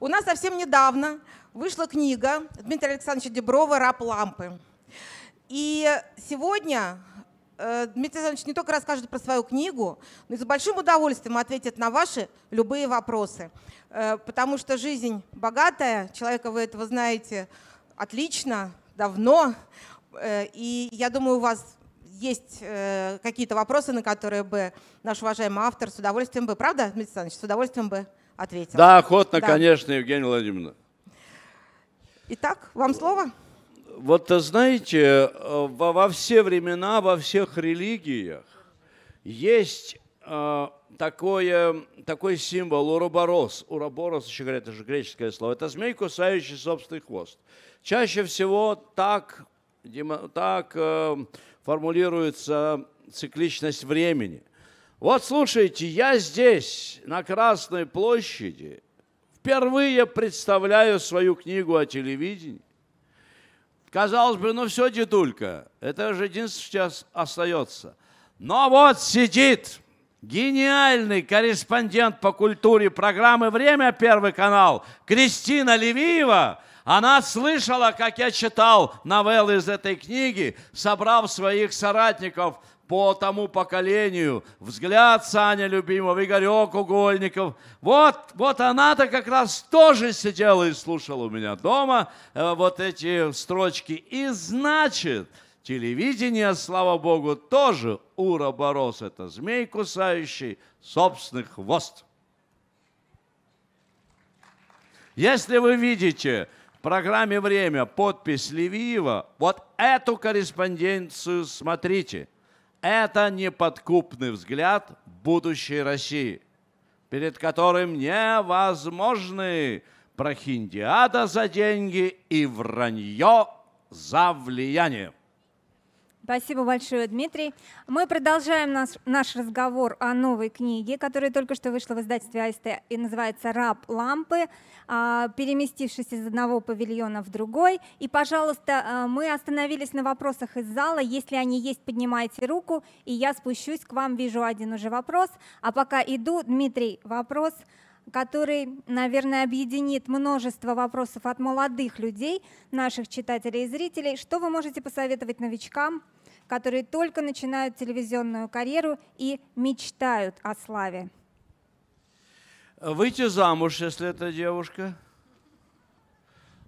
У нас совсем недавно вышла книга Дмитрия Александровича Деброва «Раб лампы». И сегодня э, Дмитрий Александрович не только расскажет про свою книгу, но и с большим удовольствием ответит на ваши любые вопросы. Э, потому что жизнь богатая, человека вы этого знаете отлично, давно. Э, и я думаю, у вас есть какие-то вопросы, на которые бы наш уважаемый автор с удовольствием бы, правда, Дмитрий Александрович, с удовольствием бы ответил. Да, охотно, да. конечно, Евгения Владимировна. Итак, вам слово. Вот знаете, во, во все времена, во всех религиях есть э, такое, такой символ уроборос. Уроборос, еще говорят, это же греческое слово. Это змей, кусающий собственный хвост. Чаще всего так, так э, формулируется цикличность времени – вот слушайте, я здесь, на Красной площади, впервые представляю свою книгу о телевидении. Казалось бы, ну все, дедулька, это же единственное, что сейчас остается. Но вот сидит гениальный корреспондент по культуре программы «Время. Первый канал» Кристина Левиева. Она слышала, как я читал новеллы из этой книги, собрав своих соратников по тому поколению. Взгляд Саня Любимого, Игорек Угольников. Вот, вот она-то как раз тоже сидела и слушала у меня дома э, вот эти строчки. И значит, телевидение, слава богу, тоже уроборос. Это змей, кусающий собственный хвост. Если вы видите в программе «Время» подпись Левиева, вот эту корреспонденцию смотрите – это неподкупный взгляд будущей России, перед которым невозможны прохиндиада за деньги и вранье за влиянием. Спасибо большое, Дмитрий. Мы продолжаем наш, наш разговор о новой книге, которая только что вышла в издательстве АСТ и называется «Раб лампы», а, переместившись из одного павильона в другой. И, пожалуйста, а, мы остановились на вопросах из зала. Если они есть, поднимайте руку, и я спущусь к вам. Вижу один уже вопрос. А пока иду, Дмитрий, вопрос. Вопрос который, наверное, объединит множество вопросов от молодых людей, наших читателей и зрителей. Что вы можете посоветовать новичкам, которые только начинают телевизионную карьеру и мечтают о славе? Выйти замуж, если это девушка.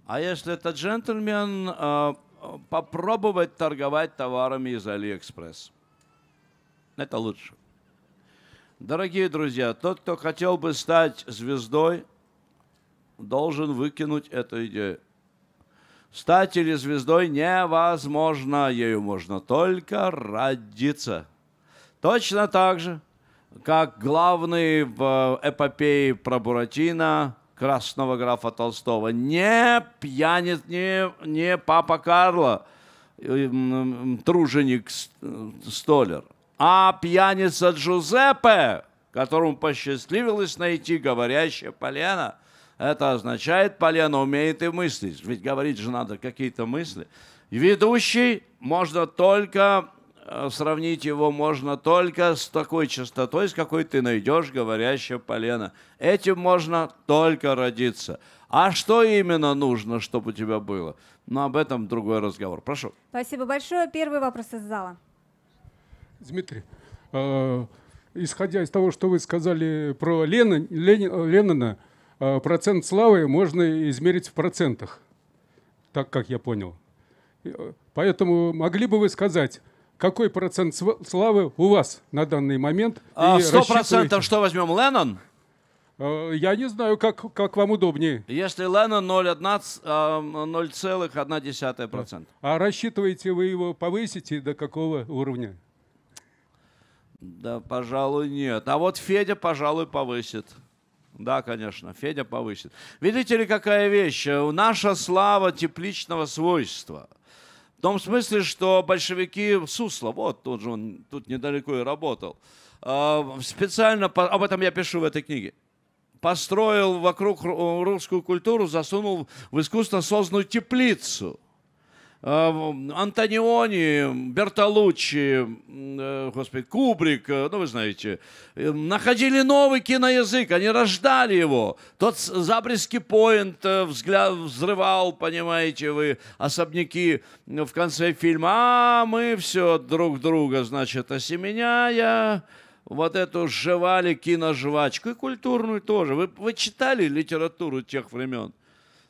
А если это джентльмен, э, попробовать торговать товарами из Алиэкспресс. Это лучше. Дорогие друзья, тот, кто хотел бы стать звездой, должен выкинуть эту идею. Стать или звездой невозможно, ею можно только родиться. Точно так же, как главный в э, эпопее про Буратино красного графа Толстого не пьянец, не, не папа Карло, э, труженик э, столер – а пьяница Джузеппе, которому посчастливилось найти говорящее полено, это означает, полено умеет и мыслить, ведь говорить же надо какие-то мысли. Ведущий можно только, э, сравнить его можно только с такой частотой, с какой ты найдешь говорящее полено. Этим можно только родиться. А что именно нужно, чтобы у тебя было? Но ну, об этом другой разговор. Прошу. Спасибо большое. Первый вопрос из зала. Дмитрий, э, исходя из того, что вы сказали про Лена, Ленина, э, Ленина э, процент славы можно измерить в процентах, так как я понял. Э, поэтому могли бы вы сказать, какой процент славы у вас на данный момент? А Сто процентов что возьмем, Леннон? Э, я не знаю, как, как вам удобнее. Если Леннон 0,1%. А рассчитываете вы его повысить до какого уровня? Да, пожалуй, нет. А вот Федя, пожалуй, повысит. Да, конечно, Федя повысит. Видите ли, какая вещь? Э, наша слава тепличного свойства. В том смысле, что большевики Сусло, вот тут же он тут недалеко и работал, э, специально, об этом я пишу в этой книге, построил вокруг русскую культуру, засунул в искусство созданную теплицу – а, Антониони, Бертолуччи, э, господи, Кубрик, э, ну вы знаете, э, находили новый киноязык, они рождали его. Тот Забриский Пойнт взгляд, взрывал, понимаете вы, особняки в конце фильма. А мы все друг друга, значит, осеменяя вот эту жевали киножвачку и культурную тоже. Вы, вы читали литературу тех времен?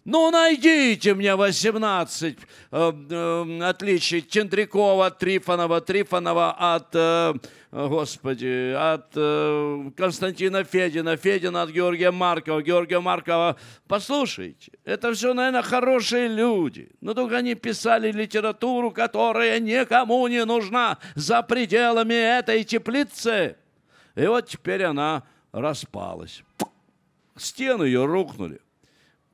Ну, найдите мне 18 э, э, отличий Чендрякова, Трифонова, Трифонова от, э, э, господи, от э, Константина Федина, Федина от Георгия Маркова, Георгия Маркова. Послушайте, это все, наверное, хорошие люди. Но только они писали литературу, которая никому не нужна за пределами этой теплицы. И вот теперь она распалась. Стены ее рухнули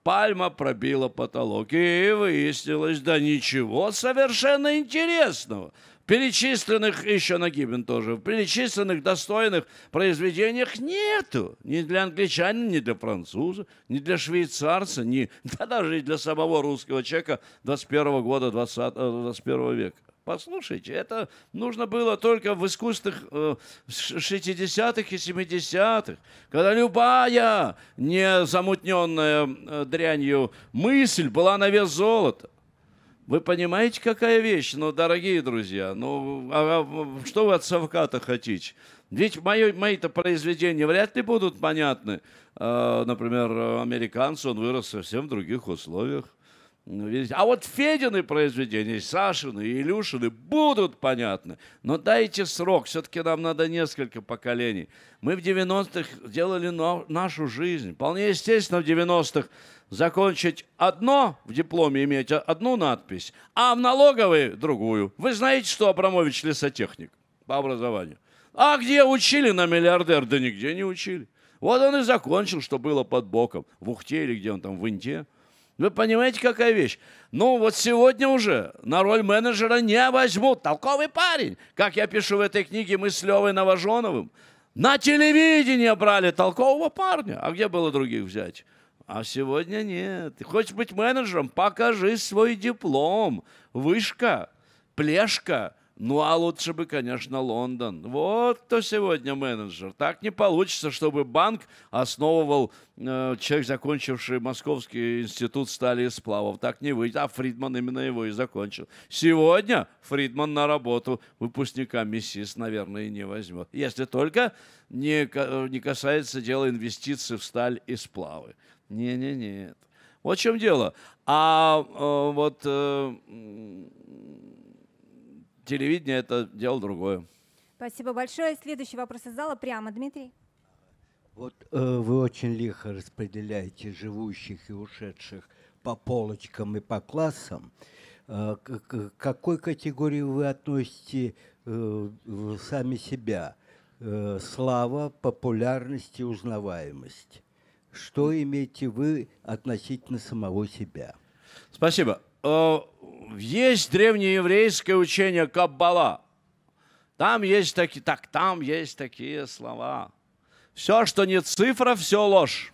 пальма пробила потолок, и выяснилось, да ничего совершенно интересного. В перечисленных, еще Нагибин тоже, в перечисленных достойных произведениях нету. Ни для англичанина, ни для француза, ни для швейцарца, ни, да даже и для самого русского человека 21 года 20, 21 века. Послушайте, это нужно было только в искусствах 60-х э, и 70-х, когда любая не замутненная э, дрянью мысль была на вес золота. Вы понимаете, какая вещь? Ну, дорогие друзья, ну, а, а что вы от совка-то хотите? Ведь мои, мои-то произведения вряд ли будут понятны. Э, например, американцу он вырос совсем в других условиях. Ну, а вот Федины произведения, Сашины и Илюшины будут понятны. Но дайте срок, все-таки нам надо несколько поколений. Мы в 90-х делали нашу жизнь. Вполне естественно в 90-х закончить одно в дипломе, иметь одну надпись, а в налоговой другую. Вы знаете, что Абрамович лесотехник по образованию? А где учили на миллиардер? Да нигде не учили. Вот он и закончил, что было под боком. В Ухте или где он там, в Инте. Вы понимаете, какая вещь? Ну, вот сегодня уже на роль менеджера не возьмут. Толковый парень, как я пишу в этой книге, мы с Левой Новожоновым. На телевидении брали толкового парня. А где было других взять? А сегодня нет. хочешь быть менеджером? Покажи свой диплом. Вышка, плешка – ну, а лучше бы, конечно, Лондон. Вот кто сегодня менеджер. Так не получится, чтобы банк основывал э, человек, закончивший Московский институт стали и сплавов. Так не выйдет. А Фридман именно его и закончил. Сегодня Фридман на работу выпускника МИСИС, наверное, не возьмет. Если только не, не касается дела инвестиций в сталь и сплавы. Не-не-не. Вот в чем дело. А э, вот... Э, телевидение – это дело другое. Спасибо большое. Следующий вопрос из зала прямо, Дмитрий. Вот э, вы очень лихо распределяете живущих и ушедших по полочкам и по классам. Э, к какой категории вы относите э, сами себя? Э, слава, популярность и узнаваемость. Что имеете вы относительно самого себя? Спасибо. Э, есть древнееврейское учение Каббала. Там есть такие, так, там есть такие слова. Все, что не цифра, все ложь.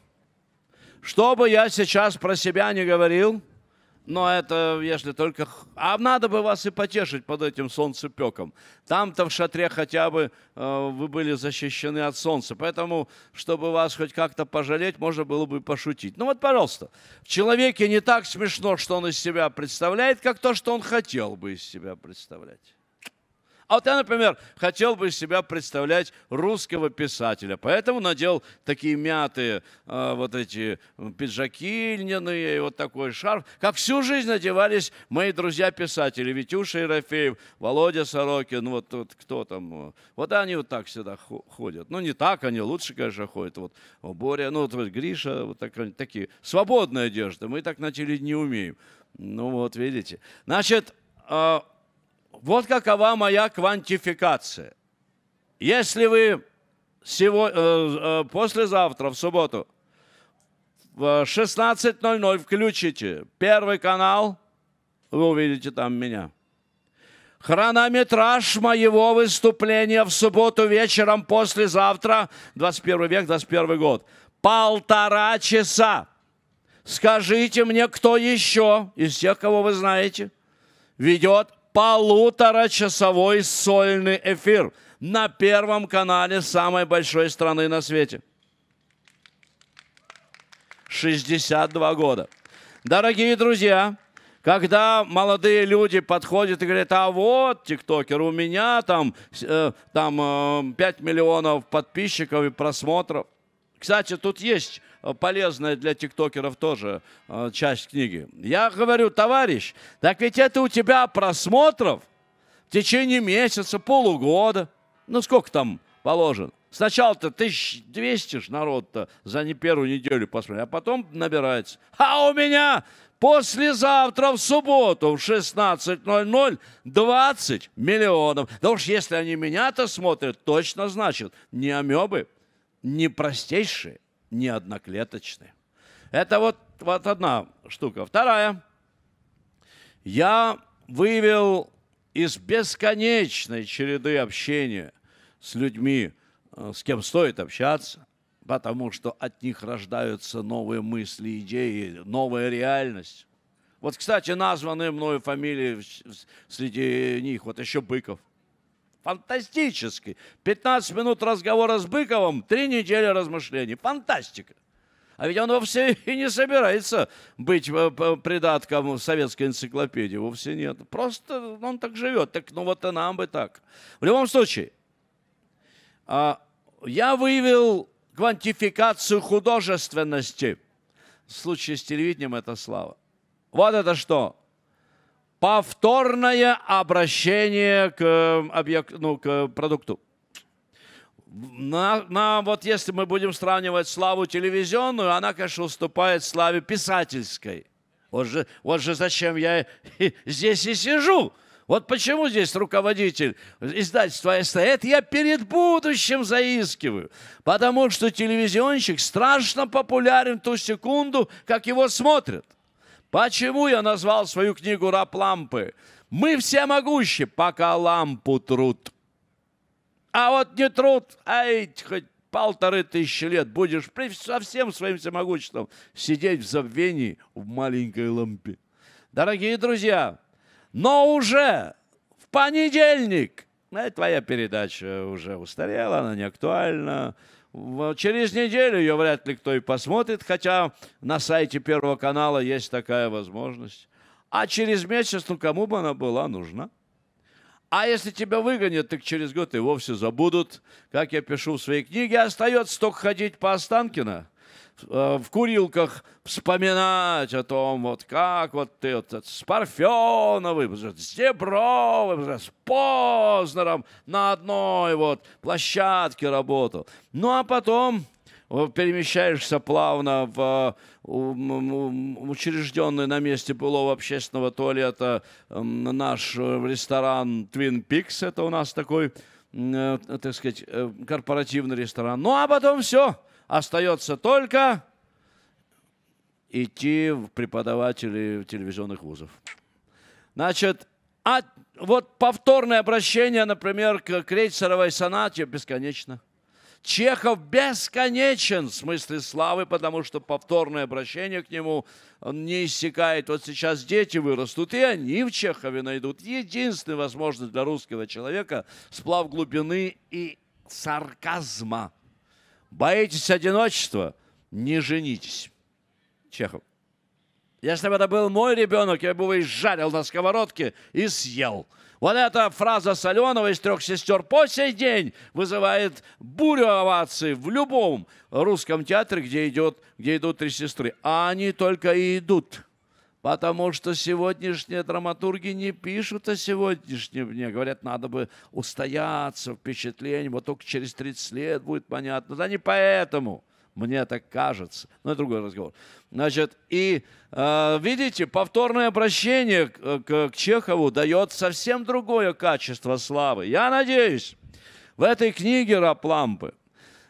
Что бы я сейчас про себя не говорил – но это если только... А надо бы вас и потешить под этим солнцепеком. Там-то в шатре хотя бы э, вы были защищены от солнца. Поэтому, чтобы вас хоть как-то пожалеть, можно было бы пошутить. Ну вот, пожалуйста. В человеке не так смешно, что он из себя представляет, как то, что он хотел бы из себя представлять. А вот я, например, хотел бы себя представлять русского писателя, поэтому надел такие мятые э, вот эти пиджаки льняные, вот такой шарф, как всю жизнь надевались мои друзья-писатели, Витюша Ерофеев, Володя Сорокин, вот, вот кто там, э, вот они вот так всегда ходят. Ну, не так они, лучше, конечно, ходят. Вот Боря, ну, вот, вот Гриша, вот так, такие. Свободная одежда, мы так начали не умеем. Ну, вот, видите. Значит, э, вот какова моя квантификация. Если вы сегодня, э, э, послезавтра, в субботу, в 16.00 включите первый канал, вы увидите там меня. Хронометраж моего выступления в субботу вечером послезавтра, 21 век, 21 год. Полтора часа. Скажите мне, кто еще из тех, кого вы знаете, ведет полуторачасовой сольный эфир на первом канале самой большой страны на свете. 62 года. Дорогие друзья, когда молодые люди подходят и говорят, а вот, тиктокер, у меня там, э, там э, 5 миллионов подписчиков и просмотров. Кстати, тут есть полезная для тиктокеров тоже э, часть книги. Я говорю, товарищ, так ведь это у тебя просмотров в течение месяца, полугода. Ну, сколько там положено? Сначала-то 1200 ж народ-то за не первую неделю посмотрел, а потом набирается. А у меня послезавтра в субботу в 16.00 20 миллионов. Да уж если они меня-то смотрят, точно значит, не амебы, не простейшие, не одноклеточны. Это вот, вот одна штука. Вторая. Я вывел из бесконечной череды общения с людьми, э, с кем стоит общаться, потому что от них рождаются новые мысли, идеи, новая реальность. Вот, кстати, названные мною фамилии среди них, вот еще Быков – Фантастический. 15 минут разговора с Быковым, 3 недели размышлений. Фантастика. А ведь он вовсе и не собирается быть э, придатком советской энциклопедии. Вовсе нет. Просто он так живет. Так ну вот и нам бы так. В любом случае, а, я выявил квантификацию художественности. В случае с телевидением это слава. Вот это что повторное обращение к, эм, объект, ну, к продукту. На, на, вот если мы будем сравнивать славу телевизионную, она, конечно, уступает славе писательской. Вот же, вот же зачем я здесь и сижу. Вот почему здесь руководитель издательства стоит? я перед будущим заискиваю. Потому что телевизионщик страшно популярен ту секунду, как его смотрят. Почему я назвал свою книгу «Раб лампы»? Мы все могущи, пока лампу труд. А вот не труд, а эти хоть полторы тысячи лет будешь при со всем своим всемогуществом сидеть в забвении в маленькой лампе. Дорогие друзья, но уже в понедельник, ну, твоя передача уже устарела, она не актуальна, Через неделю ее вряд ли кто и посмотрит, хотя на сайте Первого канала есть такая возможность. А через месяц, ну кому бы она была нужна? А если тебя выгонят, так через год и вовсе забудут. Как я пишу в своей книге, остается только ходить по Останкино – Э, в курилках вспоминать о том, вот как вот ты вот, с Парфеновым, с Дебровым, с Познером на одной вот площадке работал. Ну а потом э, перемещаешься плавно в э, учрежденный на месте былого общественного туалета наш ресторан Twin Peaks. Это у нас такой, так сказать, корпоративный ресторан. Ну а потом все – Остается только идти в преподавателей телевизионных вузов. Значит, а вот повторное обращение, например, к Крейцеровой сонате бесконечно. Чехов бесконечен в смысле славы, потому что повторное обращение к нему не иссякает. Вот сейчас дети вырастут, и они в Чехове найдут единственную возможность для русского человека сплав глубины и сарказма. Боитесь одиночества? Не женитесь. Чехов. Если бы это был мой ребенок, я бы его и жарил на сковородке и съел. Вот эта фраза Соленова из «Трех сестер» по сей день вызывает бурю оваций в любом русском театре, где, идет, где идут три сестры. А они только и идут потому что сегодняшние драматурги не пишут о сегодняшнем дне. Говорят, надо бы устояться, впечатление, вот только через 30 лет будет понятно. Да не поэтому, мне так кажется. Но это другой разговор. Значит, и э, видите, повторное обращение к, э, к, к Чехову дает совсем другое качество славы. Я надеюсь, в этой книге «Раплампы»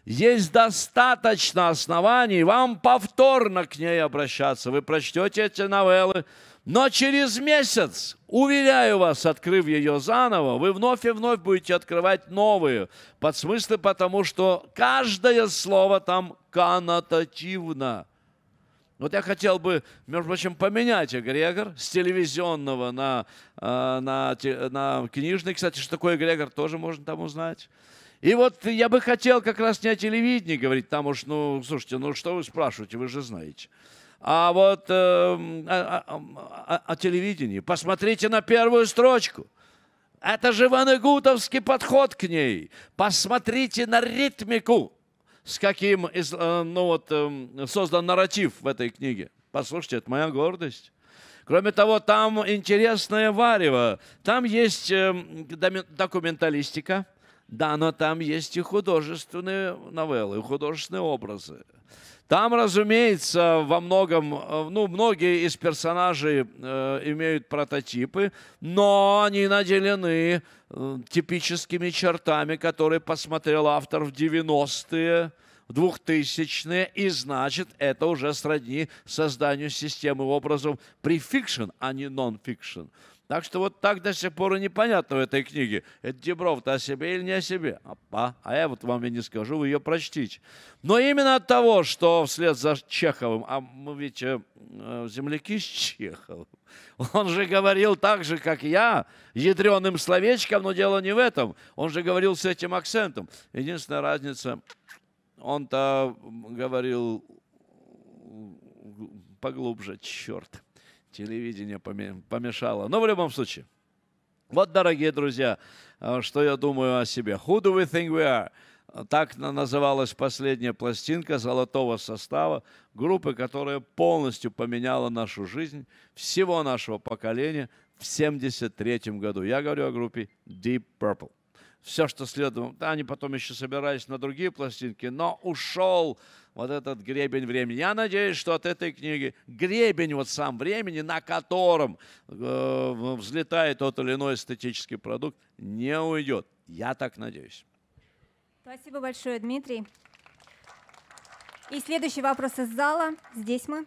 есть достаточно оснований вам повторно к ней обращаться. Вы прочтете эти новеллы, но через месяц, уверяю вас, открыв ее заново, вы вновь и вновь будете открывать новые под смыслы, потому что каждое слово там коннотативно. Вот я хотел бы, между прочим, поменять эгрегор с телевизионного на, э, на, на книжный. Кстати, что такое эгрегор, тоже можно там узнать. И вот я бы хотел как раз не о телевидении говорить, там уж, ну, слушайте, ну что вы спрашиваете, вы же знаете. А вот э, о, о, о телевидении. Посмотрите на первую строчку. Это же ванегутовский подход к ней. Посмотрите на ритмику, с каким э, ну вот, эм, создан нарратив в этой книге. Послушайте, это моя гордость. Кроме того, там интересное варево. Там есть эм, документалистика – да, но там есть и художественные новеллы, и художественные образы. Там, разумеется, во многом, э, ну, многие из персонажей э, имеют прототипы, но они наделены э, типическими чертами, которые посмотрел автор в 90-е, 2000-е, и значит, это уже сродни созданию системы образов префикшн, а не нон-фикшн. Так что вот так до сих пор и непонятно в этой книге. Это Дебров-то о себе или не о себе? Опа, а я вот вам и не скажу, вы ее прочтите. Но именно от того, что вслед за Чеховым, а мы ведь э, э земляки с Чеховым, он же говорил так же, как я, ядреным словечком, но дело не в этом. Он же говорил с этим акцентом. Единственная разница, он-то говорил поглубже, черт телевидение помешало. Но в любом случае, вот, дорогие друзья, э, что я думаю о себе. Who do we think we are? Так называлась последняя пластинка золотого состава группы, которая полностью поменяла нашу жизнь всего нашего поколения в 73 году. Я говорю о группе Deep Purple. Все, что следовало, да, они потом еще собирались на другие пластинки, но ушел вот этот гребень времени. Я надеюсь, что от этой книги гребень вот сам времени, на котором э, взлетает тот или иной эстетический продукт, не уйдет. Я так надеюсь. Спасибо большое, Дмитрий. И следующий вопрос из зала. Здесь мы.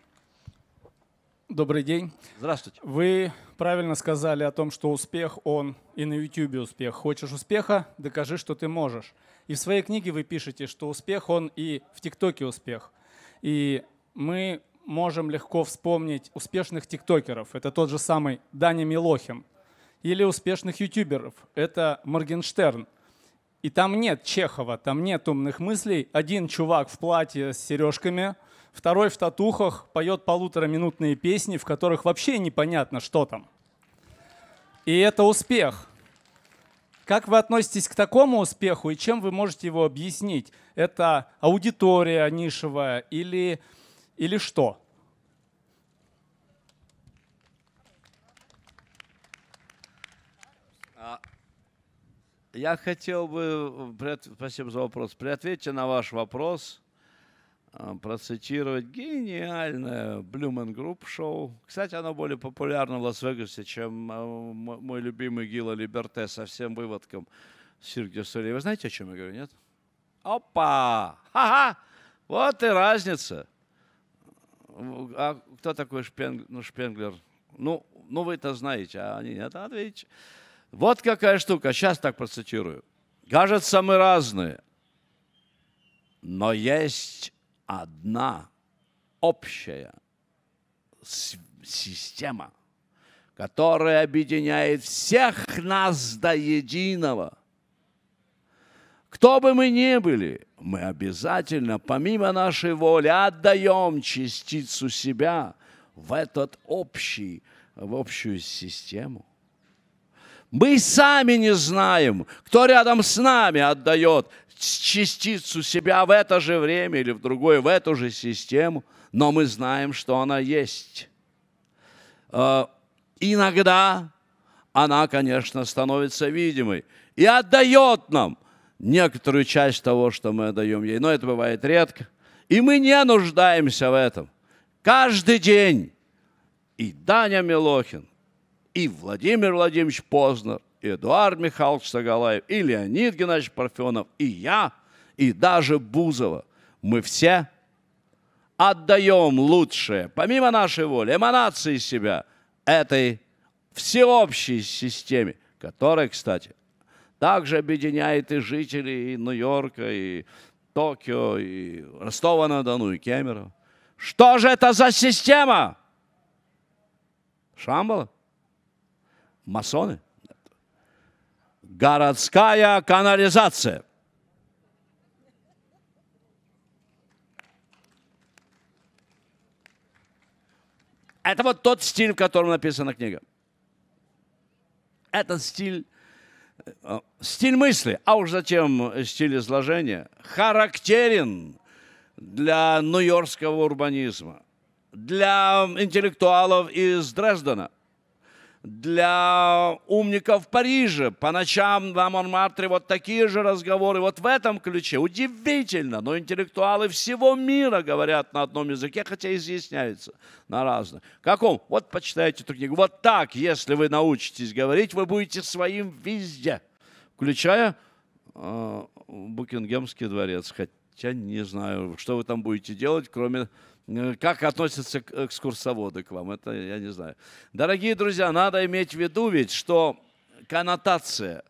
Добрый день. Здравствуйте. Вы правильно сказали о том, что успех, он и на YouTube успех. Хочешь успеха, докажи, что ты можешь. И в своей книге вы пишете, что успех, он и в ТикТоке успех. И мы можем легко вспомнить успешных тиктокеров. Это тот же самый Даня Милохин. Или успешных ютуберов. Это Моргенштерн. И там нет Чехова, там нет умных мыслей. Один чувак в платье с сережками, второй в татухах поет полутораминутные песни, в которых вообще непонятно, что там. И это успех. Как вы относитесь к такому успеху и чем вы можете его объяснить? Это аудитория нишевая или, или что? А, я хотел бы, э, спасибо за вопрос, При ответе на ваш вопрос а, процитировать гениальное Блюменгрупп шоу. Кстати, оно более популярно в Лас-Вегасе, чем а, мой любимый Гила Либерте со всем выводком Сирк Солей. Вы знаете, о чем я говорю, нет? Опа! Ха-ха! Вот и разница. А кто такой Шпенг... ну, Шпенглер? Ну, ну вы это знаете, а они нет. А, Вот какая штука. Сейчас так процитирую. Кажется, мы разные, но есть одна общая система, которая объединяет всех нас до единого. Кто бы мы ни были, мы обязательно, помимо нашей воли, отдаем частицу себя в этот общий, в общую систему. Мы сами не знаем, кто рядом с нами отдает частицу себя в это же время или в другое, в эту же систему, но мы знаем, что она есть. А, иногда она, конечно, становится видимой и отдает нам некоторую часть того, что мы отдаем ей. Но это бывает редко. И мы не нуждаемся в этом. Каждый день и Даня Милохин, и Владимир Владимирович Познер, Эдуард Михайлович Сагалаев, и Леонид Геннадьевич Парфенов, и я, и даже Бузова. Мы все отдаем лучшее, помимо нашей воли, эманации себя этой всеобщей системе, которая, кстати, также объединяет и жителей Нью-Йорка, и Токио, и Ростова-на-Дону, и Кемерово. Что же это за система? Шамбала? Масоны? городская канализация. Это вот тот стиль, в котором написана книга. Этот стиль, э, стиль мысли, а уж затем стиль изложения, характерен для нью-йоркского урбанизма, для интеллектуалов из Дрездена для умников Парижа. По ночам на Монмартре вот такие же разговоры. Вот в этом ключе удивительно, но интеллектуалы всего мира говорят на одном языке, хотя изъясняются на разных. Каком? Вот почитайте эту книгу. Вот так, если вы научитесь говорить, вы будете своим везде, включая э, Букингемский дворец. Хотя не знаю, что вы там будете делать, кроме Э, как относятся экскурсоводы к вам, это я не знаю. Дорогие друзья, надо иметь в виду ведь, что коннотация.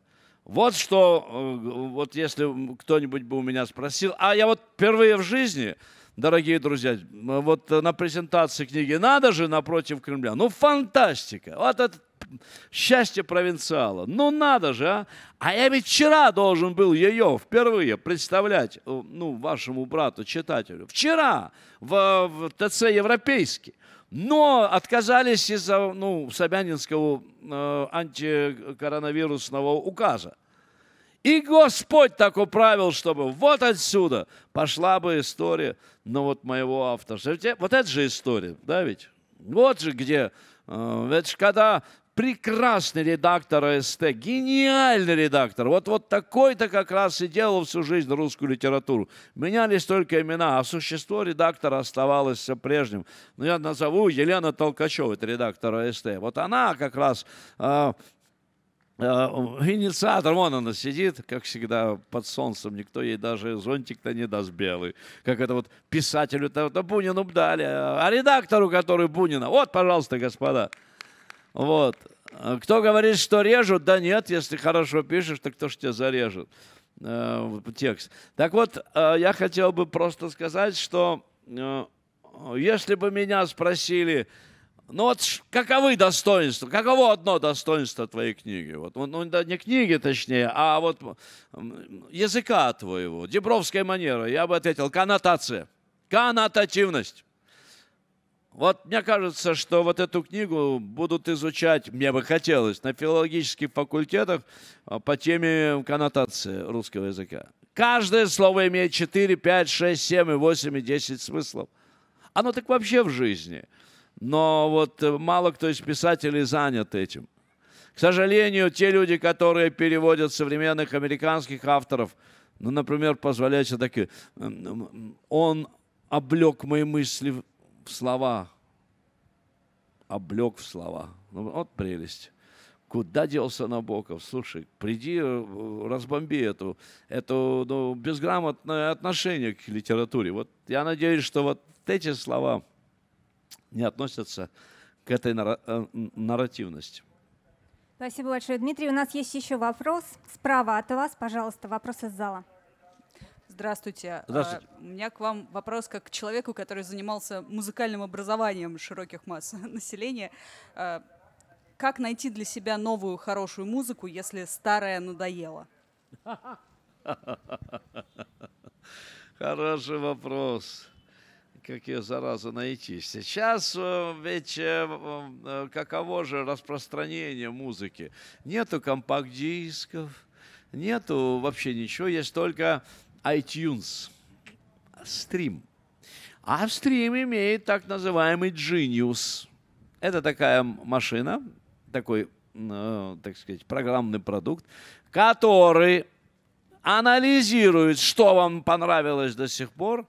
Вот что, э, вот если кто-нибудь бы у меня спросил, а я вот впервые в жизни дорогие друзья, э, вот на презентации книги «Надо же» напротив Кремля. Ну, фантастика! Вот это счастье провинциала. Ну надо же, а! А я ведь вчера должен был ее впервые представлять, э, ну, вашему брату, читателю. Вчера в, в ТЦ «Европейский». Но отказались из-за ну, Собянинского э, антикоронавирусного указа. И Господь так управил, чтобы вот отсюда пошла бы история, ну вот моего автора. Вот это же история, да ведь? Вот же где. Это же когда прекрасный редактор СТ, гениальный редактор. Вот, вот такой-то как раз и делал всю жизнь русскую литературу. Менялись только имена, а существо редактора оставалось все прежним. Но ну, я назову Елена Толкачева, это редактор СТ. Вот она как раз э, инициатор, вон она сидит, как всегда, под солнцем, никто ей даже зонтик-то не даст белый, как это вот писателю-то, Бунину б дали, а редактору, который Бунина, вот, пожалуйста, господа. Вот. Кто говорит, что режут? Да нет, если хорошо пишешь, так кто ж тебя зарежет? Э, текст. Так вот, э, я хотел бы просто сказать, что э, если бы меня спросили, ну вот каковы достоинства, каково одно достоинство твоей книги? Вот, ну, ну да, не книги точнее, а вот языка твоего, дебровская манера, я бы ответил, коннотация, коннотативность. Вот мне кажется, что вот эту книгу будут изучать, мне бы хотелось, на филологических факультетах а, по теме коннотации русского языка. Каждое слово имеет 4, 5, 6, 7, 8 и 10 смыслов. Оно так вообще в жизни. Но вот э, мало кто из писателей занят этим. К сожалению, те люди, которые переводят современных американских авторов, ну, например, позволяют себе такие, он облег мои мысли в слова, облег в слова. Ну, вот прелесть. Куда делся Набоков? Слушай, приди, э, разбомби эту, эту ну, безграмотное отношение к литературе. Вот я надеюсь, что вот эти слова не относятся к этой э, нарративности. Спасибо большое, Дмитрий. У нас есть еще вопрос справа от вас. Пожалуйста, вопрос из зала. Здравствуйте. А, Здравствуйте. Uh, у меня к вам вопрос как к человеку, который занимался музыкальным образованием широких масс населения. Uh, как найти для себя новую хорошую музыку, если старая надоела? Хороший вопрос. Как ее, заразу найти? Сейчас э, ведь э, э, каково же распространение музыки? Нету компакт-дисков, нету вообще ничего, есть только iTunes. Стрим. А в стрим имеет так называемый Genius. Это такая машина, такой, ну, так сказать, программный продукт, который анализирует, что вам понравилось до сих пор,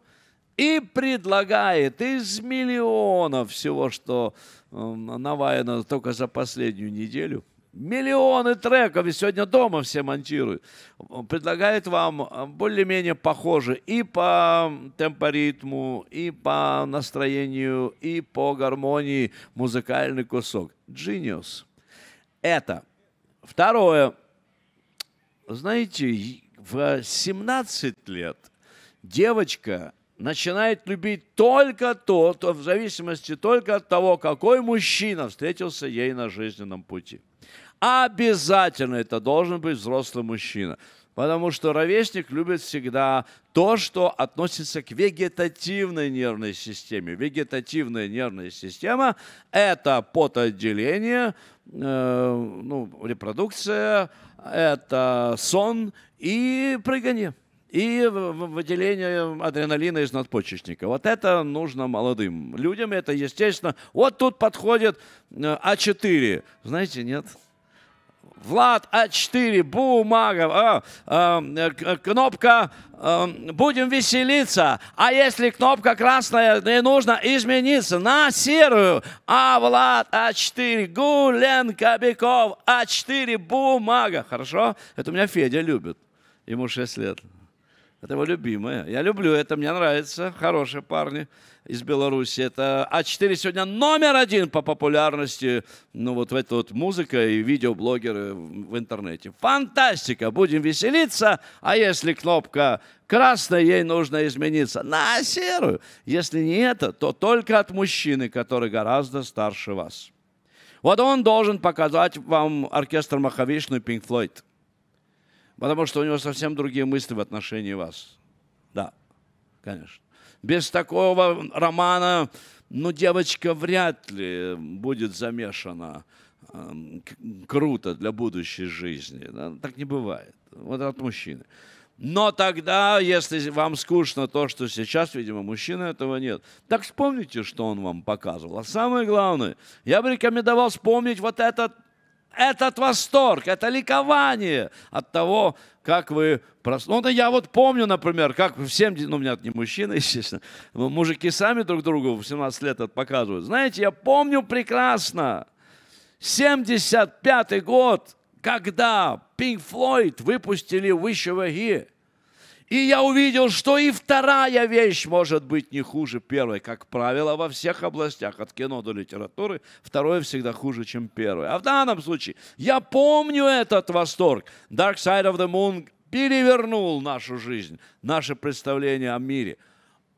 и предлагает из миллионов всего, что наваяно только за последнюю неделю – Миллионы треков, и сегодня дома все монтируют. Предлагает вам э, более-менее похожи и по темпоритму, и по настроению, и по гармонии музыкальный кусок. Genius. Это. Второе. Знаете, в 17 лет девочка начинает любить только то, то в зависимости только от того, какой мужчина встретился ей на жизненном пути. Обязательно это должен быть взрослый мужчина. Потому что ровесник любит всегда то, что относится к вегетативной нервной системе. Вегетативная нервная система – это потоотделение, э, ну, репродукция, это сон и прыгание и выделение адреналина из надпочечника. Вот это нужно молодым людям, это естественно. Вот тут подходит э, А4. Знаете, нет? Влад А4, бумага, э, а, э, кнопка э, «Будем веселиться», а если кнопка красная, не нужно измениться на серую. А Влад А4, Гулен Кобяков А4, бумага. Хорошо? Это у меня Федя любит. Ему 6 лет. Это его любимое. Я люблю это, мне нравится. Хорошие парни из Беларуси. Это А4 сегодня номер один по популярности, ну вот в этой вот музыка и видеоблогеры в интернете. Фантастика, будем веселиться, а если кнопка красная, ей нужно измениться на серую. Если не это, то только от мужчины, который гораздо старше вас. Вот он должен показать вам оркестр Махавишну и Пинк Флойд. Потому что у него совсем другие мысли в отношении вас. Да, конечно без такого романа, ну, девочка вряд ли будет замешана эм, круто для будущей жизни. Так не бывает. Вот от мужчины. Но тогда, если вам скучно то, что сейчас, видимо, мужчины этого нет, так вспомните, что он вам показывал. А самое главное, я бы рекомендовал вспомнить вот этот этот восторг, это ликование от того, как вы проснулись. Ну, я вот помню, например, как в 70... Ну, у меня не мужчины, естественно. Мужики сами друг другу в 17 лет это показывают. Знаете, я помню прекрасно. 75-й год, когда Pink Floyd выпустили «Wish You Were Here». И я увидел, что и вторая вещь может быть не хуже первой. Как правило, во всех областях, от кино до литературы, второе всегда хуже, чем первое. А в данном случае я помню этот восторг. Dark Side of the Moon перевернул нашу жизнь, наше представление о мире.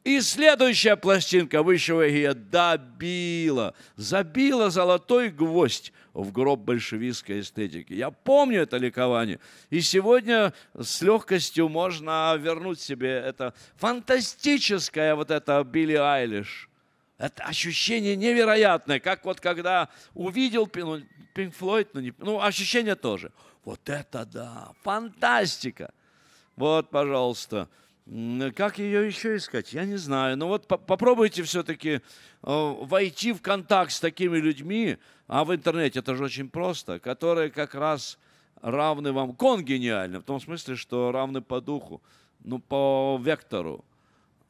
И следующая пластинка высшего Ия добила, забила золотой гвоздь в гроб большевистской эстетики. Я помню это ликование. И сегодня с легкостью можно вернуть себе это фантастическое вот это Билли Айлиш. Это ощущение невероятное, как вот когда увидел ну, Пинк ну, Флойд, ну, не, ну ощущение тоже. Вот это да, фантастика. Вот, пожалуйста. Как ее еще искать? Я не знаю. Но ну вот попробуйте все-таки э, войти в контакт с такими людьми, а в интернете это же очень просто, которые как раз равны вам конгениально, в том смысле, что равны по духу, ну, по вектору.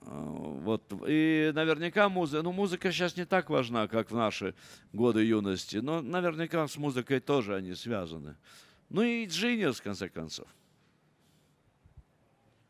Э, вот. И наверняка музыка, ну, музыка сейчас не так важна, как в наши годы юности, но наверняка с музыкой тоже они связаны. Ну и джинни, в конце концов.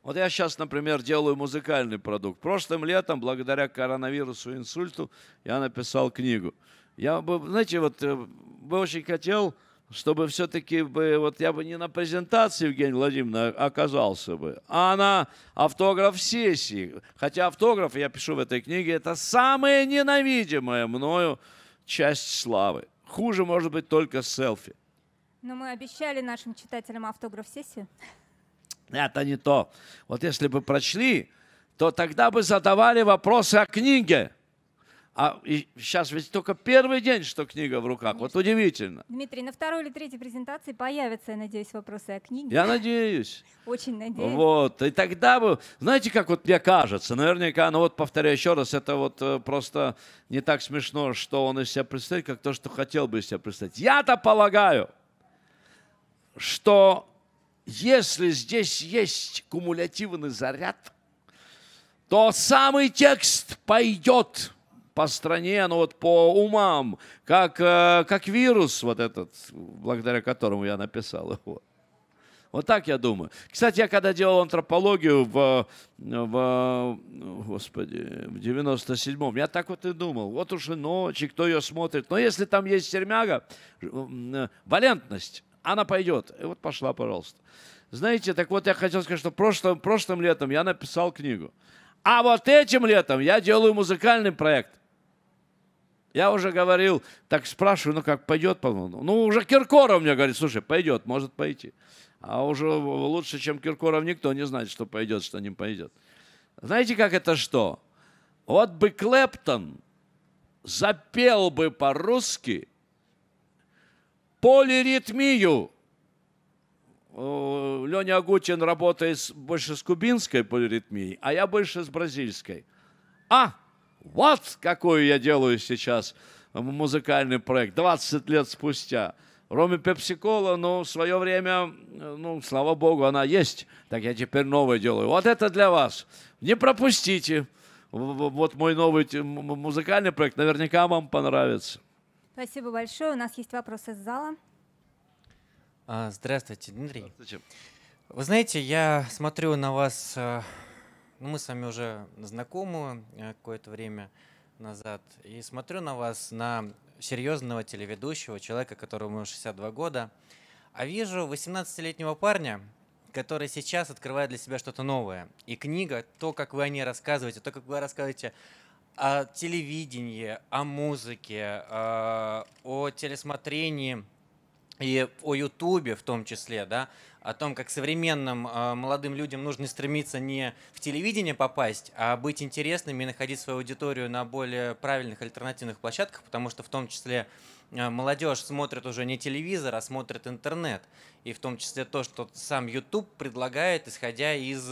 Вот я сейчас, например, делаю музыкальный продукт. Прошлым летом, благодаря коронавирусу, и инсульту, я написал книгу. Я бы, знаете, вот э, бы очень хотел, чтобы все-таки бы, вот я бы не на презентации Евгений Владимирович а оказался бы, а на автограф-сессии. Хотя автограф, я пишу в этой книге, это самая ненавидимая мною часть славы. Хуже может быть только селфи. Но мы обещали нашим читателям автограф-сессию. Это не то. Вот если бы прочли, то тогда бы задавали вопросы о книге. А сейчас ведь только первый день, что книга в руках. Конечно. Вот удивительно. Дмитрий, на второй или третьей презентации появятся, я надеюсь, вопросы о книге. Я надеюсь. Очень надеюсь. Вот. И тогда бы, знаете, как вот мне кажется, наверняка, ну вот повторяю еще раз, это вот э, просто не так смешно, что он из себя представит, как то, что хотел бы из себя представить. Я-то полагаю, что если здесь есть кумулятивный заряд, то самый текст пойдет по стране, ну вот по умам, как, э, как вирус вот этот, благодаря которому я написал его. Вот так я думаю. Кстати, я когда делал антропологию в, в господи, в 97-м, я так вот и думал. Вот уж и ночи, кто ее смотрит. Но если там есть сермяга, э, валентность, она пойдет. И вот пошла, пожалуйста. Знаете, так вот я хотел сказать, что прошлым, прошлым летом я написал книгу. А вот этим летом я делаю музыкальный проект. Я уже говорил, так спрашиваю, ну как, пойдет, по-моему? Ну, уже Киркоров мне говорит, слушай, пойдет, может пойти. А уже лучше, чем Киркоров, никто не знает, что пойдет, что не пойдет. Знаете, как это что? Вот бы Клэптон запел бы по-русски, полиритмию. Леня Агутин работает больше с кубинской полиритмией, а я больше с бразильской. А, вот какую я делаю сейчас музыкальный проект 20 лет спустя. Роме Пепсикола, ну, в свое время, ну, слава богу, она есть. Так я теперь новое делаю. Вот это для вас. Не пропустите. Вот мой новый музыкальный проект наверняка вам понравится. Спасибо большое. У нас есть вопросы из зала. А, здравствуйте, Дмитрий. Здравствуйте. Вы знаете, я смотрю на вас, э, ну, мы с вами уже знакомы э, какое-то время назад, и смотрю на вас, на серьезного телеведущего, человека, которому 62 года, а вижу 18-летнего парня, который сейчас открывает для себя что-то новое. И книга, то, как вы о ней рассказываете, то, как вы рассказываете о телевидении, о музыке, э, о телесмотрении и о Ютубе в том числе, да, о том, как современным э, молодым людям нужно стремиться не в телевидение попасть, а быть интересными и находить свою аудиторию на более правильных альтернативных площадках, потому что в том числе э, молодежь смотрит уже не телевизор, а смотрит интернет. И в том числе то, что сам YouTube предлагает, исходя из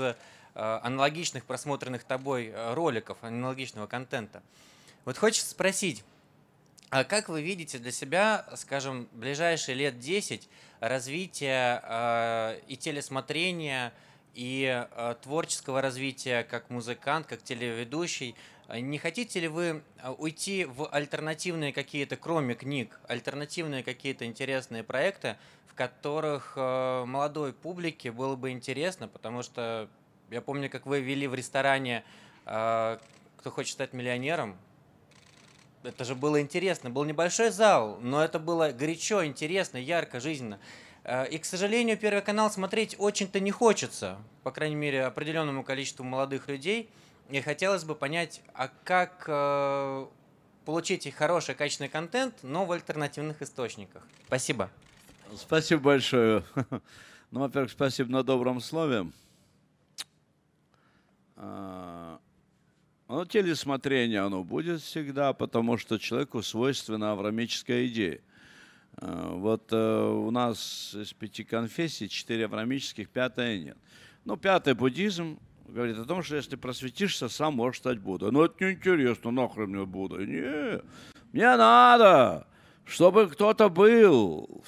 Э, аналогичных просмотренных тобой э, роликов, аналогичного контента. Вот хочется спросить, а как вы видите для себя, скажем, ближайшие лет 10 развитие э, и телесмотрения, и творческого развития как музыкант, как телеведущий? Не хотите ли вы уйти в альтернативные какие-то, кроме книг, альтернативные какие-то интересные проекты, в которых молодой публике было бы интересно, потому что я помню, как вы вели в ресторане э, «Кто хочет стать миллионером», это же было интересно. Был небольшой зал, но это было горячо, интересно, ярко, жизненно. Э, и, к сожалению, Первый канал смотреть очень-то не хочется, по крайней мере, определенному количеству молодых людей. И хотелось бы понять, а как э, получить хороший, качественный контент, но в альтернативных источниках. Спасибо. Спасибо большое. Ну, во-первых, спасибо на добром слове. А, но телесмотрение оно будет всегда, потому что человеку свойственна аврамическая идея. А, вот э, у нас из пяти конфессий четыре аврамических, пятая нет. Ну, пятый буддизм говорит о том, что если просветишься, сам можешь стать Буддой. Ну, это неинтересно, нахрен мне Будда. Не, мне надо, чтобы кто-то был,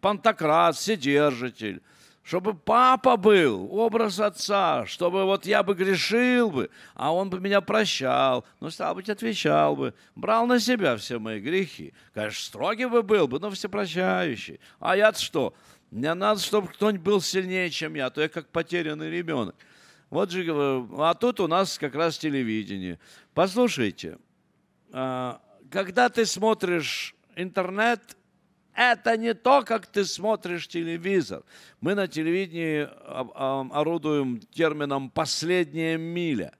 пантократ, вседержитель, чтобы папа был, образ отца, чтобы вот я бы грешил бы, а он бы меня прощал, ну, стал быть, отвечал бы, брал на себя все мои грехи. Конечно, строгий бы был бы, но всепрощающий. А я что? Мне надо, чтобы кто-нибудь был сильнее, чем я, а то я как потерянный ребенок. Вот же, а тут у нас как раз телевидение. Послушайте, а, когда ты смотришь интернет, это не то, как ты смотришь телевизор. Мы на телевидении орудуем термином «последняя миля».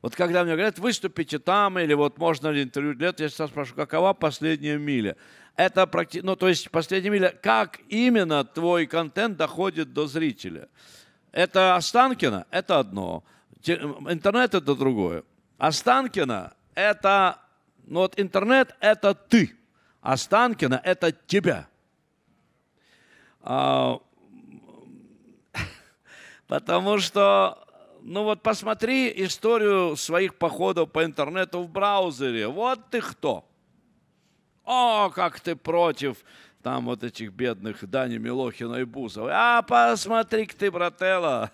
Вот когда мне говорят, выступите там, или вот можно ли интервью лет, я сейчас спрашиваю, какова последняя миля? Это практически, ну, то есть последняя миля, как именно твой контент доходит до зрителя? Это Останкина, это одно. Интернет это другое. Останкина это, ну вот интернет это ты. Останкина – это тебя. А, потому что, ну вот посмотри историю своих походов по интернету в браузере. Вот ты кто. О, как ты против там вот этих бедных Дани Милохина и Бузова. А посмотри ты, брателла,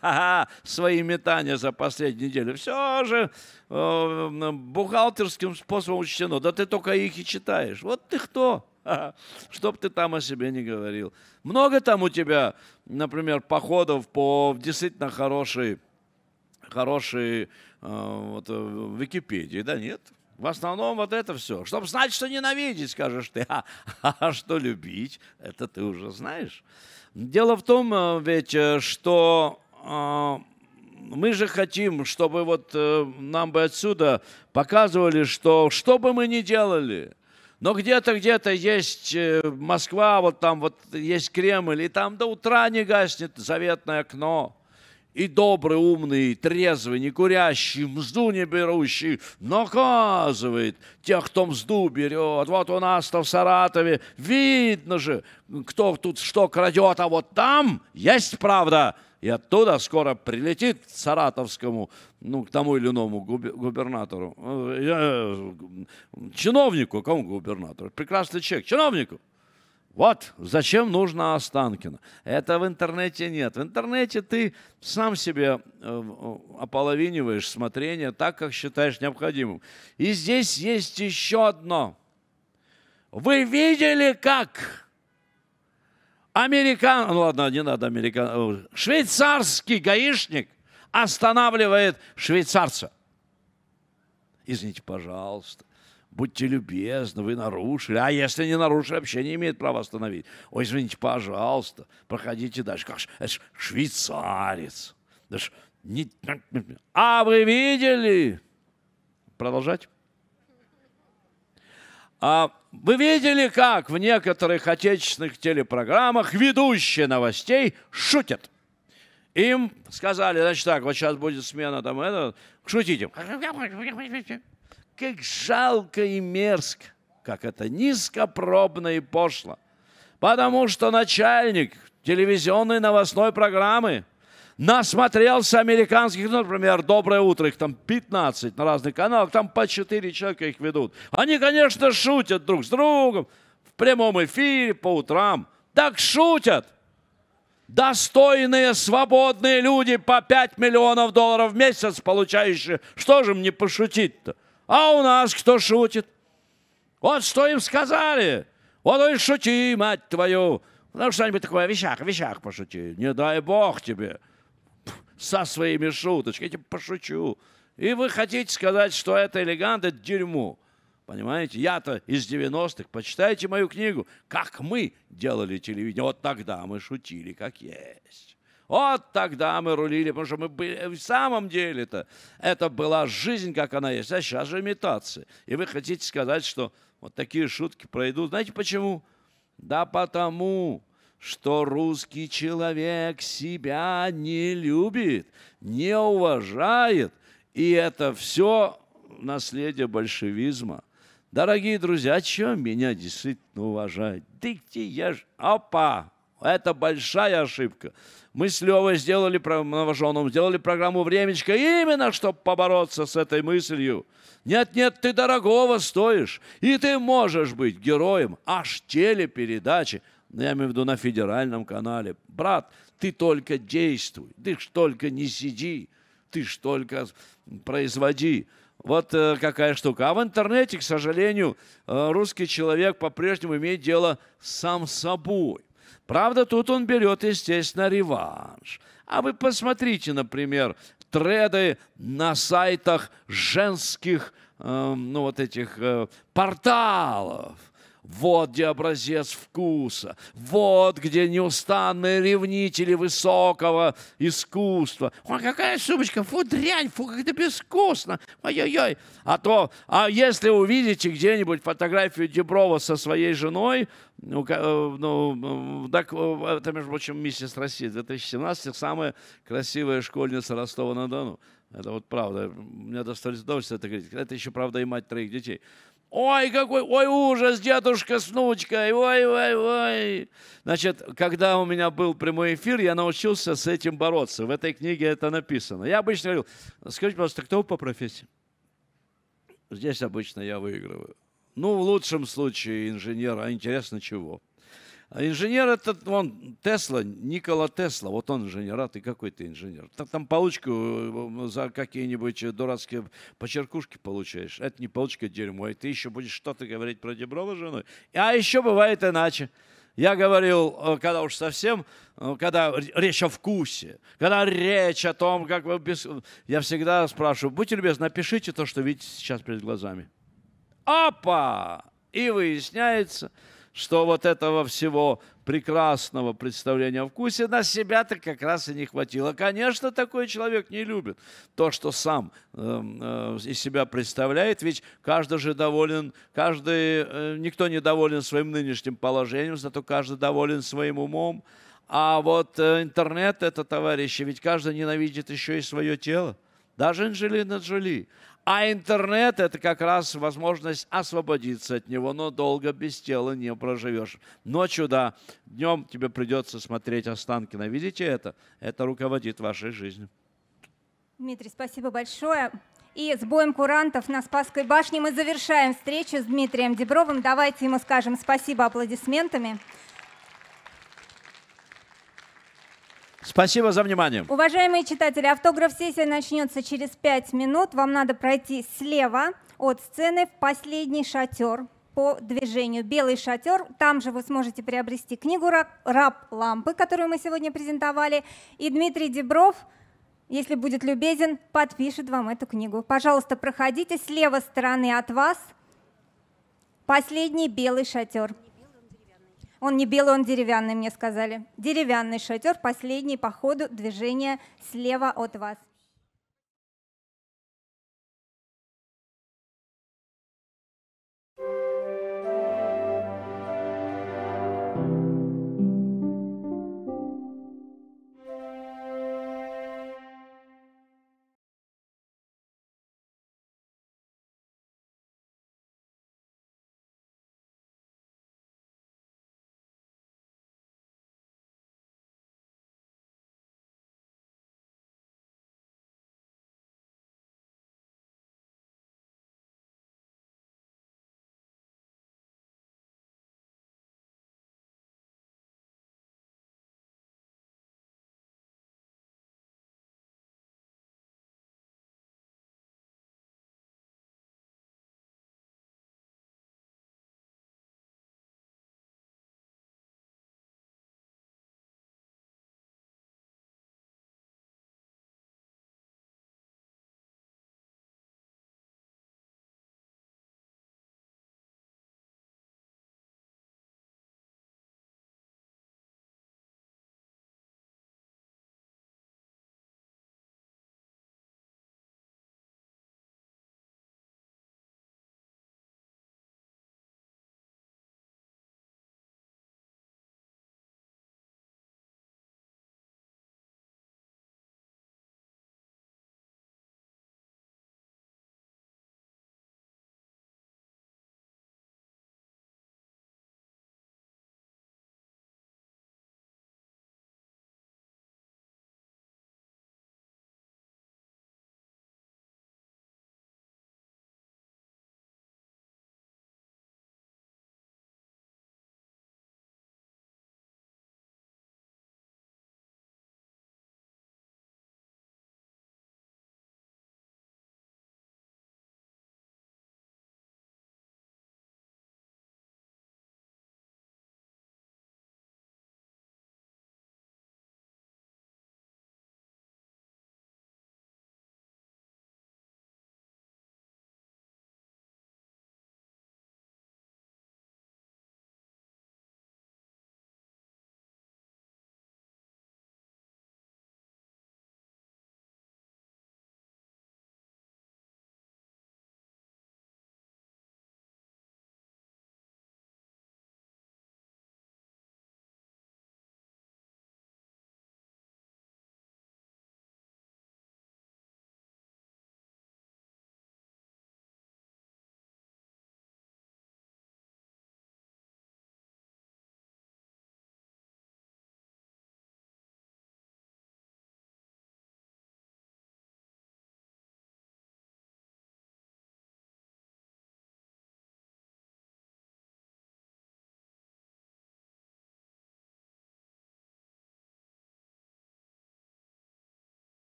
свои метания за последнюю неделю. Все же э, бухгалтерским способом учтено. Да ты только их и читаешь. Вот ты кто? Чтоб ты там о себе не говорил. Много там у тебя, например, походов по действительно хорошей, хорошей э, вот, э, Википедии, да нет? В основном вот это все. Чтобы знать, что ненавидеть, скажешь ты. А, а что любить, это ты уже знаешь. Дело в том э, ведь, э, что э, мы же хотим, чтобы вот э, нам бы отсюда показывали, что что бы мы ни делали, но где-то, где-то есть э, Москва, вот там вот есть Кремль, и там до утра не гаснет заветное окно и добрый, умный, и трезвый, не курящий, мзду не берущий, наказывает тех, кто мзду берет. Вот у нас-то в Саратове видно же, кто тут что крадет, а вот там есть правда. И оттуда скоро прилетит саратовскому, ну, к тому или иному губернатору, э, э, чиновнику, кому губернатору, прекрасный человек, чиновнику, вот зачем нужно Останкино. Это в интернете нет. В интернете ты сам себе э, ополовиниваешь смотрение так, как считаешь необходимым. И здесь есть еще одно. Вы видели, как американ... Ну ладно, не надо американ... Э, швейцарский гаишник останавливает швейцарца. Извините, пожалуйста будьте любезны, вы нарушили. А если не нарушили, вообще не имеет права остановить. Ой, извините, пожалуйста, проходите дальше. Как ж, это ж швейцарец. Да ж, не... А вы видели? Продолжать? А вы видели, как в некоторых отечественных телепрограммах ведущие новостей шутят? Им сказали, значит так, вот сейчас будет смена там это, шутите как жалко и мерзко, как это низкопробно и пошло. Потому что начальник телевизионной новостной программы насмотрелся американских, ну, например, «Доброе утро», их там 15 на разных каналах, там по 4 человека их ведут. Они, конечно, шутят друг с другом в прямом эфире по утрам. Так шутят! Достойные, свободные люди по 5 миллионов долларов в месяц получающие. Что же мне пошутить-то? А у нас кто шутит? Вот что им сказали. Вот и шути, мать твою. Ну, что-нибудь такое, вещах, вещах пошути. Не дай бог тебе. Со своими шуточками. Я тебе пошучу. И вы хотите сказать, что это элегант, это дерьмо. Понимаете? Я-то из 90-х. Почитайте мою книгу. Как мы делали телевидение. Вот тогда мы шутили, как есть. Вот тогда мы рулили, потому что мы были... В самом деле-то это была жизнь, как она есть. А сейчас же имитации. И вы хотите сказать, что вот такие шутки пройдут. Знаете почему? Да потому, что русский человек себя не любит, не уважает. И это все наследие большевизма. Дорогие друзья, чем меня действительно уважают? Дыхте я ж... Опа! Это большая ошибка. Мы с Левой сделали, новоженом, сделали программу «Времечко» именно, чтобы побороться с этой мыслью. Нет-нет, ты дорогого стоишь, и ты можешь быть героем аж телепередачи, ну, я имею в виду на федеральном канале. Брат, ты только действуй, ты ж только не сиди, ты ж только производи. Вот э, какая штука. А в интернете, к сожалению, э, русский человек по-прежнему имеет дело сам собой. Правда, тут он берет, естественно, реванш. А вы посмотрите, например, треды на сайтах женских, э, ну вот этих э, порталов – вот где образец вкуса, вот где неустанные ревнители высокого искусства. Ой, какая сумочка, фу, дрянь, фу, как это безвкусно, ой-ой-ой. А то, а если увидите где-нибудь фотографию Деброва со своей женой, ну, э, ну э, так, э, это, между прочим, миссис России 2017, самая красивая школьница Ростова-на-Дону. Это вот правда. Мне достались удовольствие это говорить. Это еще, правда, и мать троих детей. Ой, какой, ой, ужас, дедушка с внучкой, ой, ой, ой. Значит, когда у меня был прямой эфир, я научился с этим бороться. В этой книге это написано. Я обычно говорил, скажите, пожалуйста, кто вы по профессии? Здесь обычно я выигрываю. Ну, в лучшем случае инженер, а интересно чего? А инженер этот, вон Тесла, Никола Тесла, вот он инженер, а ты какой ты инженер? Там, там получку э, за какие-нибудь дурацкие почеркушки получаешь. Это не получка, а дерьмо. И ты еще будешь что-то говорить про Деброва жену. А еще бывает иначе. Я говорил, э, когда уж совсем, э, когда речь о вкусе, когда речь о том, как вы... Без... Я всегда спрашиваю, будьте любезны, напишите то, что видите сейчас перед глазами. Опа! И выясняется, что вот этого всего прекрасного представления о вкусе на себя-то как раз и не хватило. Конечно, такой человек не любит то, что сам э, э, из себя представляет, ведь каждый же доволен, каждый, э, никто не доволен своим нынешним положением, зато каждый доволен своим умом. А вот э, интернет это, товарищи, ведь каждый ненавидит еще и свое тело. Даже Анджелина Джоли. А интернет – это как раз возможность освободиться от него, но долго без тела не проживешь. Ночью, да, днем тебе придется смотреть Останкина. Видите это? Это руководит вашей жизнью. Дмитрий, спасибо большое. И с боем курантов на Спасской башне мы завершаем встречу с Дмитрием Дебровым. Давайте ему скажем спасибо аплодисментами. Спасибо за внимание. Уважаемые читатели, автограф-сессия начнется через 5 минут. Вам надо пройти слева от сцены в последний шатер по движению. Белый шатер, там же вы сможете приобрести книгу «Раб лампы», которую мы сегодня презентовали. И Дмитрий Дебров, если будет любезен, подпишет вам эту книгу. Пожалуйста, проходите с левой стороны от вас. Последний белый шатер. Он не белый, он деревянный, мне сказали. Деревянный шатер, последний по ходу движения слева от вас.